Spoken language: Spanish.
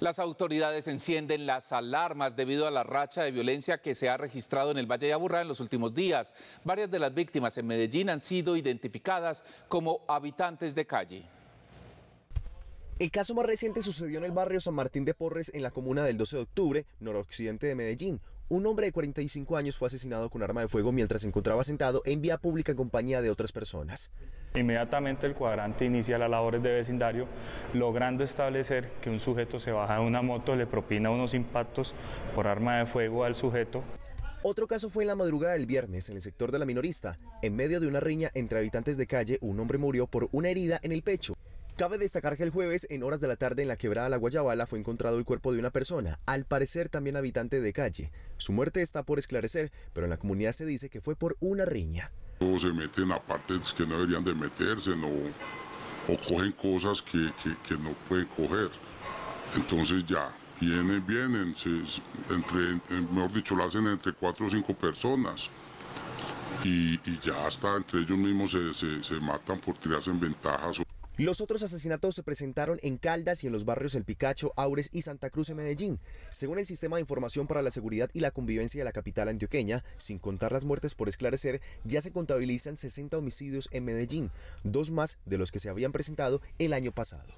Las autoridades encienden las alarmas debido a la racha de violencia que se ha registrado en el Valle de Aburrá en los últimos días. Varias de las víctimas en Medellín han sido identificadas como habitantes de calle. El caso más reciente sucedió en el barrio San Martín de Porres, en la comuna del 12 de octubre, noroccidente de Medellín. Un hombre de 45 años fue asesinado con arma de fuego mientras se encontraba sentado en vía pública en compañía de otras personas. Inmediatamente el cuadrante inicia las labores de vecindario, logrando establecer que un sujeto se baja de una moto, le propina unos impactos por arma de fuego al sujeto. Otro caso fue en la madrugada del viernes en el sector de la minorista. En medio de una riña entre habitantes de calle, un hombre murió por una herida en el pecho. Cabe destacar que el jueves, en horas de la tarde en la quebrada La Guayabala, fue encontrado el cuerpo de una persona, al parecer también habitante de calle. Su muerte está por esclarecer, pero en la comunidad se dice que fue por una riña. Todos se meten a partes que no deberían de meterse, no, o cogen cosas que, no pueden coger. Entonces ya, vienen, vienen, entre, mejor dicho, lo hacen entre cuatro o cinco personas. Y, ya hasta entre ellos mismos se, matan porque tirarse en ventajas. Los otros asesinatos se presentaron en Caldas y en los barrios El Picacho, Aures y Santa Cruz en Medellín. Según el Sistema de Información para la Seguridad y la Convivencia de la capital antioqueña, sin contar las muertes por esclarecer, ya se contabilizan 60 homicidios en Medellín, dos más de los que se habían presentado el año pasado.